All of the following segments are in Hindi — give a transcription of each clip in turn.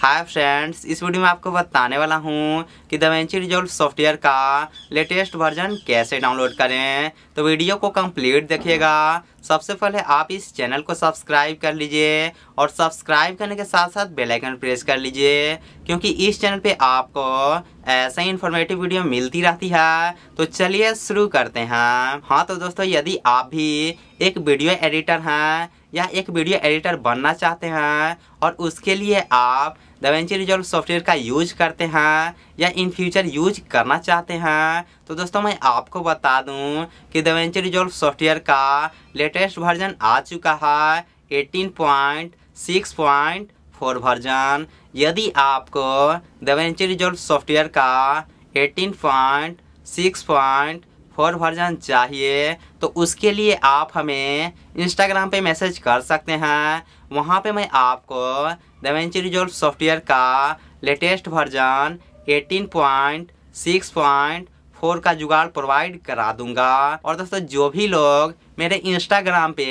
हाय फ्रेंड्स इस वीडियो में आपको बताने वाला हूँ कि दवेंची रिजोल्व सॉफ्टवेयर का लेटेस्ट वर्जन कैसे डाउनलोड करें तो वीडियो को कंप्लीट देखिएगा सबसे पहले आप इस चैनल को सब्सक्राइब कर लीजिए और सब्सक्राइब करने के साथ साथ बेल आइकन प्रेस कर लीजिए क्योंकि इस चैनल पे आपको ऐसा ही इन्फॉर्मेटिव वीडियो मिलती रहती है तो चलिए शुरू करते हैं हाँ तो दोस्तों यदि आप भी एक वीडियो एडिटर हैं या एक वीडियो एडिटर बनना चाहते हैं और उसके लिए आप दवेंची रिजॉल्व सॉफ्टवेयर का यूज करते हैं या इन फ्यूचर यूज करना चाहते हैं तो दोस्तों मैं आपको बता दूं कि दवेंची रिजॉल्व सॉफ्टवेयर का लेटेस्ट वर्जन आ चुका है eighteen point six point four version यदि आपको दवेंची रिजोल्व सॉफ्टवेयर का eighteen point six point four version चाहिए तो उसके लिए आप हमें इंस्टाग्राम पे मैसेज कर सकते हैं वहाँ पे मैं आपको दवेंची रिजोल्व सॉफ्टवेयर का latest version eighteen point six point four का जुगाड़ प्रोवाइड करा दूंगा और दोस्तों जो भी लोग मेरे इंस्टाग्राम पे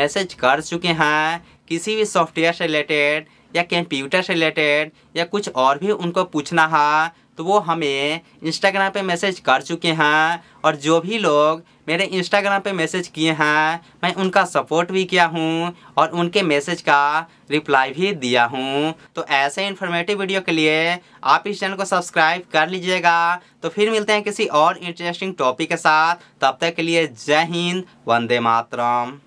मैसेज कर चुके हैं किसी भी सॉफ्टवेयर से रिलेटेड या कंप्यूटर से रिलेटेड या कुछ और भी उनको पूछना है तो वो हमें इंस्टाग्राम पे मैसेज कर चुके हैं और जो भी लोग मेरे इंस्टाग्राम पे मैसेज किए हैं मैं उनका सपोर्ट भी किया हूँ और उनके मैसेज का रिप्लाई भी दिया हूँ तो ऐसे इन्फॉर्मेटिव वीडियो के लिए आप इस चैनल को सब्सक्राइब कर लीजिएगा तो फिर मिलते हैं किसी और इंटरेस्टिंग टॉपिक के साथ तब तक के लिए जय हिंद वंदे मातरम